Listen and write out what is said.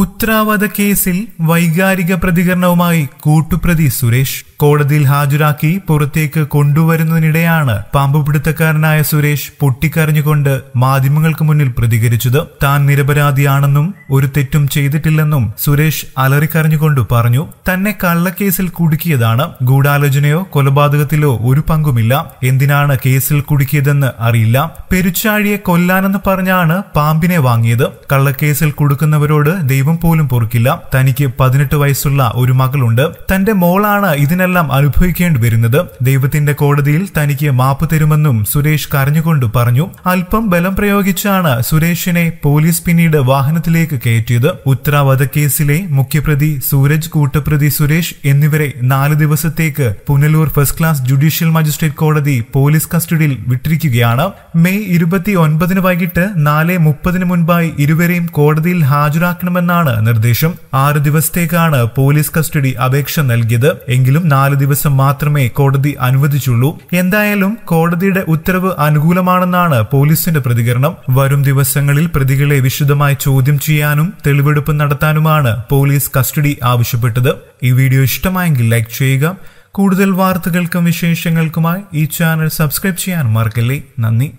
ഉത്രാവാദ കേസിൽ വൈകാരിക പ്രതികരണവുമായി കൂട്ടുപ്രതി സുരേഷ് കോടതിയിൽ ഹാജരാക്കി പുറത്തേക്ക് കൊണ്ടുവരുന്നതിനിടെയാണ് പാമ്പുപിടുത്തക്കാരനായ സുരേഷ് പൊട്ടിക്കരഞ്ഞുകൊണ്ട് മാധ്യമങ്ങൾക്ക് മുന്നിൽ പ്രതികരിച്ചത് താൻ നിരപരാധിയാണെന്നും ഒരു തെറ്റും ചെയ്തിട്ടില്ലെന്നും സുരേഷ് അലറിക്കരഞ്ഞുകൊണ്ട് പറഞ്ഞു തന്നെ കള്ളക്കേസിൽ കുടുക്കിയതാണ് ഗൂഢാലോചനയോ കൊലപാതകത്തിലോ ഒരു പങ്കുമില്ല എന്തിനാണ് കേസിൽ കുടുക്കിയതെന്ന് അറിയില്ല പെരുച്ചാഴിയെ കൊല്ലാനെന്ന് പറഞ്ഞാണ് പാമ്പിനെ വാങ്ങിയത് കള്ളക്കേസിൽ കുടുക്കുന്നവരോട് ദൈവം പോലും പൊറുക്കില്ല തനിക്ക് പതിനെട്ട് വയസ്സുള്ള ഒരു മകളുണ്ട് തന്റെ മോളാണ് ഇതിനെല്ലാം അനുഭവിക്കേണ്ടി വരുന്നത് ദൈവത്തിന്റെ കോടതിയിൽ തനിക്ക് മാപ്പ് തരുമെന്നും സുരേഷ് കരഞ്ഞുകൊണ്ട് പറഞ്ഞു അല്പം ബലം പ്രയോഗിച്ചാണ് സുരേഷിനെ പോലീസ് പിന്നീട് വാഹനത്തിലേക്ക് കയറ്റിയത് ഉത്തരവധക്കേസിലെ മുഖ്യപ്രതി സൂരജ് കൂട്ടപ്രതി സുരേഷ് എന്നിവരെ നാല് ദിവസത്തേക്ക് Punalur first class judicial magistrate കോടതി പോലീസ് കസ്റ്റഡിയിൽ വിട്ടിരിക്കുകയാണ് മെയ് ഇരുപത്തി ഒൻപതിന് വൈകിട്ട് നാല് മുപ്പതിന് മുൻപായി ഇരുവരെയും കോടതിയിൽ ഹാജരാക്കണമെന്ന എന്നാണ് നിർദ്ദേശം ആറ് ദിവസത്തേക്കാണ് പോലീസ് കസ്റ്റഡി അപേക്ഷ നൽകിയത് എങ്കിലും നാല് ദിവസം മാത്രമേ കോടതി അനുവദിച്ചുള്ളൂ എന്തായാലും കോടതിയുടെ ഉത്തരവ് അനുകൂലമാണെന്നാണ് പോലീസിന്റെ പ്രതികരണം വരും ദിവസങ്ങളിൽ പ്രതികളെ വിശദമായി ചോദ്യം ചെയ്യാനും തെളിവെടുപ്പ് നടത്താനുമാണ് പോലീസ് കസ്റ്റഡി ആവശ്യപ്പെട്ടത് ഈ വീഡിയോ ഇഷ്ടമായെങ്കിൽ ലൈക്ക് ചെയ്യുക കൂടുതൽ വാർത്തകൾക്കും വിശേഷങ്ങൾക്കുമായി ഈ ചാനൽ സബ്സ്ക്രൈബ് ചെയ്യാൻ മറക്കല്ലേ നന്ദി